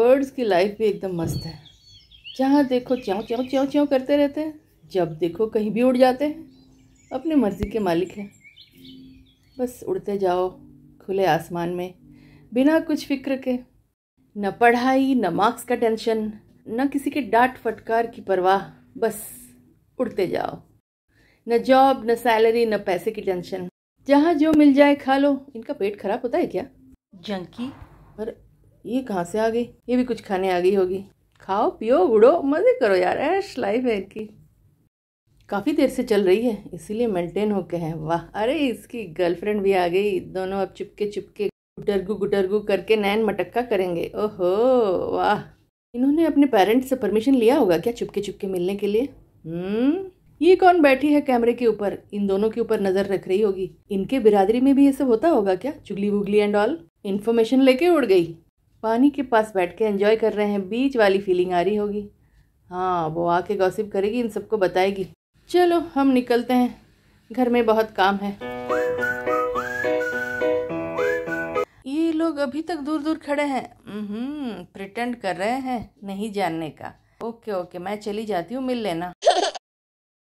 birds की life भी एकदम मस्त है जहाँ देखो च्यों च्यों च्यों च्यों करते रहते हैं जब देखो कहीं भी उड़ जाते हैं अपनी मर्ज़ी के मालिक हैं बस उड़ते जाओ खुले आसमान में बिना कुछ फिक्र के न पढ़ाई न मार्क्स का टेंशन न किसी के डांट फटकार की परवाह बस उड़ते जाओ न जॉब न सैलरी न पैसे की टेंशन जहाँ जो मिल जाए खा लो इनका पेट खराब होता है क्या जंकी और ये कहाँ से आ गई ये भी कुछ खाने आ गई होगी खाओ पियो उड़ो मज़े करो यार ऐश लाइफ है इनकी काफ़ी देर से चल रही है इसीलिए मेंटेन होके हैं वाह अरे इसकी गर्लफ्रेंड भी आ गई दोनों अब चिपके चिपके गुटरगु गुटरगु करके नैन मटक्का करेंगे ओहो वाह इन्होंने अपने पेरेंट्स से परमिशन लिया होगा क्या चुपके चुपके मिलने के लिए हम्म ये कौन बैठी है कैमरे के ऊपर इन दोनों के ऊपर नजर रख रही होगी इनके बिरादरी में भी ये सब होता होगा क्या चुगली बुगली एंड ऑल इन्फॉर्मेशन लेके उड़ गई पानी के पास बैठ के एंजॉय कर रहे हैं बीच वाली फीलिंग आ रही होगी हाँ वो आके गॉसिप करेगी इन सबको बताएगी चलो हम निकलते हैं घर में बहुत काम है ये लोग अभी तक दूर दूर खड़े हैं प्रिटेंड कर रहे हैं नहीं जानने का ओके ओके मैं चली जाती हूँ मिल लेना